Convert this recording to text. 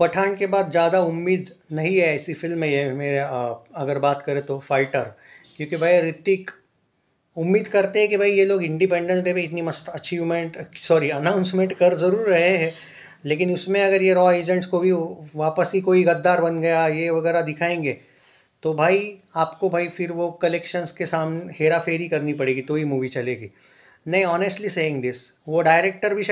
पठान के बाद ज़्यादा उम्मीद नहीं है ऐसी फिल्म में ये मेरे अगर बात करें तो फाइटर क्योंकि भाई ऋतिक उम्मीद करते हैं कि भाई ये लोग इंडिपेंडेंस डे पे इतनी मस्त अचीवमेंट सॉरी अनाउंसमेंट कर ज़रूर रहे हैं लेकिन उसमें अगर ये रॉ एजेंट्स को भी वापस ही कोई गद्दार बन गया ये वगैरह दिखाएंगे तो भाई आपको भाई फिर वो कलेक्शंस के सामने हेरा फेरी करनी पड़ेगी तो ही मूवी चलेगी नहीं ऑनेस्टली सेइंग दिस वो डायरेक्टर भी